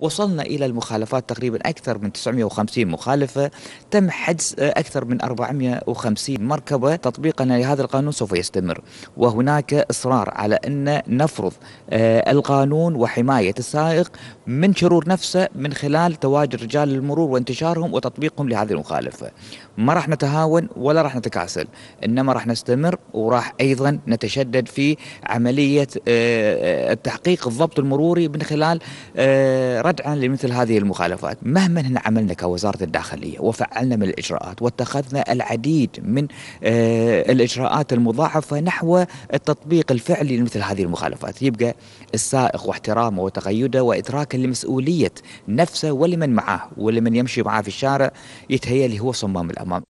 وصلنا إلى المخالفات تقريبا أكثر من 950 مخالفة تم حجز أكثر من 450 مركبة تطبيقا لهذا القانون سوف يستمر وهناك إصرار على أن نفرض آه، القانون وحماية السائق من شرور نفسه من خلال تواجد رجال المرور وانتشارهم وتطبيقهم لهذه المخالفة ما راح نتهاون ولا راح نتكاسل إنما راح نستمر وراح أيضا نتشدد في عملية التحقيق آه، آه، الضبط المروري من خلال ردعا لمثل هذه المخالفات مهما هنا عملنا كوزارة الداخلية وفعلنا من الإجراءات واتخذنا العديد من آه، الإجراءات المضاعفة نحو التطبيق الفعلي لمثل هذه المخالفات يبقى السائق واحترامه وتقيده وإدراكه لمسؤولية نفسه ولمن معاه ولمن يمشي معاه في الشارع يتهيأ لي هو صمام الأمام